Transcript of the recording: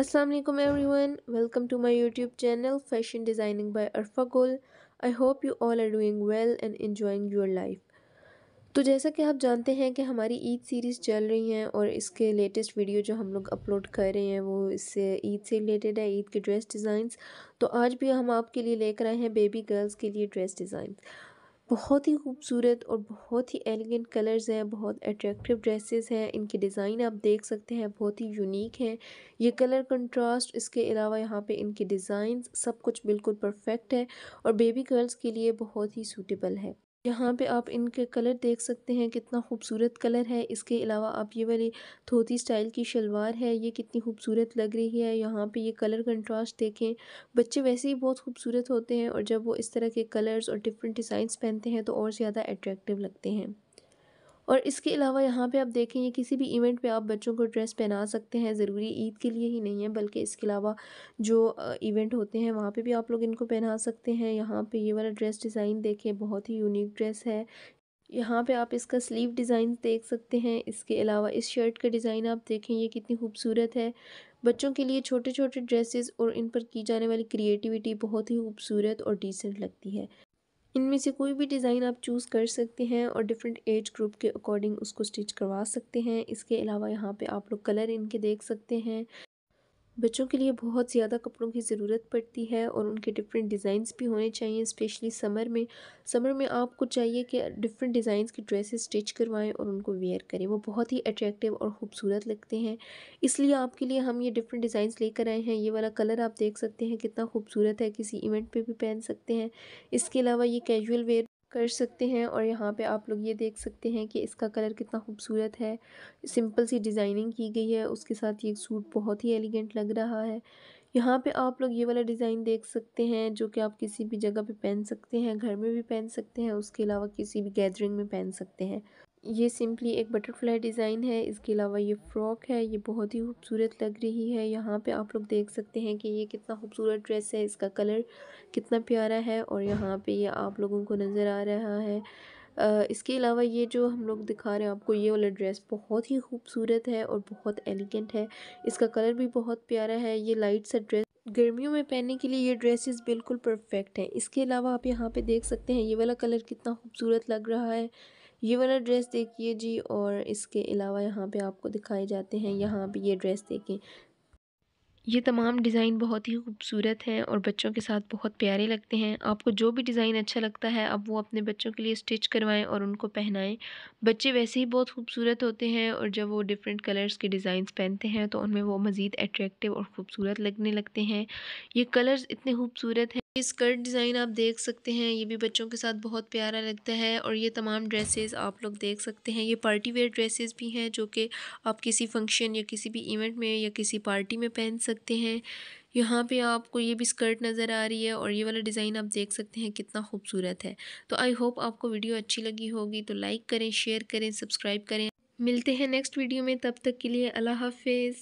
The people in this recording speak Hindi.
Assalamualaikum everyone welcome to my youtube channel fashion designing by Arfa Gol I hope you all are doing well and enjoying your life तो जैसा कि आप जानते हैं कि हमारी ईद सीरीज़ चल रही हैं और इसके लेटेस्ट वीडियो जो हम लोग अपलोड कर रहे हैं वो इससे ईद से रिलेटेड है ईद के ड्रेस डिज़ाइंस तो आज भी हम आपके लिए लेकर आए हैं बेबी गर्ल्स के लिए ड्रेस डिज़ाइंस बहुत ही खूबसूरत और बहुत ही एलिगेंट कलर्स हैं बहुत अट्रैक्टिव ड्रेसेस हैं इनके डिज़ाइन आप देख सकते हैं बहुत ही यूनिक हैं ये कलर कंट्रास्ट इसके अलावा यहाँ पे इनके डिज़ाइन सब कुछ बिल्कुल परफेक्ट है और बेबी गर्ल्स के लिए बहुत ही सूटेबल है यहाँ पे आप इनके कलर देख सकते हैं कितना खूबसूरत कलर है इसके अलावा आप ये वाली धोती स्टाइल की शलवार है ये कितनी खूबसूरत लग रही है यहाँ पे ये कलर कंट्रास्ट देखें बच्चे वैसे ही बहुत खूबसूरत होते हैं और जब वो इस तरह के कलर्स और डिफरेंट डिज़ाइंस पहनते हैं तो और ज़्यादा अट्रैक्टिव लगते हैं और इसके अलावा यहाँ पे आप देखें ये किसी भी इवेंट पे आप बच्चों को ड्रेस पहना सकते हैं ज़रूरी ईद के लिए ही नहीं है बल्कि इसके अलावा जो इवेंट होते हैं वहाँ पे भी आप लोग इनको पहना सकते हैं यहाँ पे ये वाला ड्रेस डिज़ाइन देखें बहुत ही यूनिक ड्रेस है यहाँ पे आप इसका स्लीव डिज़ाइन देख सकते हैं इसके अलावा इस शर्ट का डिज़ाइन आप देखें ये कितनी खूबसूरत है बच्चों के लिए छोटे छोटे ड्रेसेस और इन पर की जाने वाली क्रिएटिविटी बहुत ही खूबसूरत और डिसेंट लगती है इनमें से कोई भी डिज़ाइन आप चूज़ कर सकते हैं और डिफरेंट एज ग्रुप के अकॉर्डिंग उसको स्टिच करवा सकते हैं इसके अलावा यहाँ पे आप लोग कलर इनके देख सकते हैं बच्चों के लिए बहुत ज़्यादा कपड़ों की ज़रूरत पड़ती है और उनके डिफरेंट डिज़ाइंस भी होने चाहिए स्पेशली समर में समर में आपको चाहिए कि डिफरेंट डिज़ाइंस की ड्रेसेस स्टिच करवाएं और उनको वेयर करें वो बहुत ही अट्रैक्टिव और ख़ूबसूरत लगते हैं इसलिए आपके लिए हम ये डिफरेंट डिज़ाइंस लेकर आए हैं ये वाला कलर आप देख सकते हैं कितना खूबसूरत है किसी इवेंट पर भी पहन सकते हैं इसके अलावा ये कैजुअल वेयर कर सकते हैं और यहाँ पे आप लोग ये देख सकते हैं कि इसका कलर कितना खूबसूरत है सिंपल सी डिज़ाइनिंग की गई है उसके साथ ये सूट बहुत ही एलिगेंट लग रहा है यहाँ पे आप लोग ये वाला डिज़ाइन देख सकते हैं जो कि आप किसी भी जगह पे पहन सकते हैं घर में भी पहन सकते हैं उसके अलावा किसी भी गैदरिंग में पहन सकते हैं ये सिंपली एक बटरफ्लाई डिज़ाइन है इसके अलावा ये फ्रॉक है ये बहुत ही खूबसूरत लग रही है यहाँ पे आप लोग देख सकते हैं कि ये कितना खूबसूरत ड्रेस है इसका कलर कितना प्यारा है और यहाँ पे ये आप लोगों को नज़र आ रहा है इसके अलावा ये जो हम लोग दिखा रहे हैं आपको ये वाला ड्रेस बहुत ही खूबसूरत है और बहुत एलिगेंट है इसका कलर भी बहुत प्यारा है ये लाइट सा ड्रेस गर्मियों में पहनने के लिए ये ड्रेसेस बिल्कुल परफेक्ट हैं इसके अलावा आप यहाँ पे देख सकते हैं ये वाला कलर कितना खूबसूरत लग रहा है ये वाला ड्रेस देखिए जी और इसके अलावा यहाँ पे आपको दिखाए जाते हैं यहाँ पे ये ड्रेस देखें ये तमाम डिज़ाइन बहुत ही खूबसूरत हैं और बच्चों के साथ बहुत प्यारे लगते हैं आपको जो भी डिज़ाइन अच्छा लगता है आप वो अपने बच्चों के लिए स्टिच करवाएं और उनको पहनाएं बच्चे वैसे ही बहुत खूबसूरत होते हैं और जब वो डिफरेंट कलर्स के डिज़ाइंस पहनते हैं तो उनमें वो मज़ीद अट्रैक्टिव और ख़ूबसूरत लगने लगते हैं ये कलर्स इतने खूबसूरत हैं ये स्कर्ट डिज़ाइन आप देख सकते हैं ये भी बच्चों के साथ बहुत प्यारा लगता है और ये तमाम ड्रेसेस आप लोग देख सकते हैं ये पार्टी वेयर ड्रेसेस भी हैं जो कि आप किसी फंक्शन या किसी भी इवेंट में या किसी पार्टी में पहन सकते हैं यहाँ पे आपको ये भी स्कर्ट नज़र आ रही है और ये वाला डिज़ाइन आप देख सकते हैं कितना खूबसूरत है तो आई होप आपको वीडियो अच्छी लगी होगी तो लाइक करें शेयर करें सब्सक्राइब करें मिलते हैं नेक्स्ट वीडियो में तब तक के लिए अल्लाह हाफिज़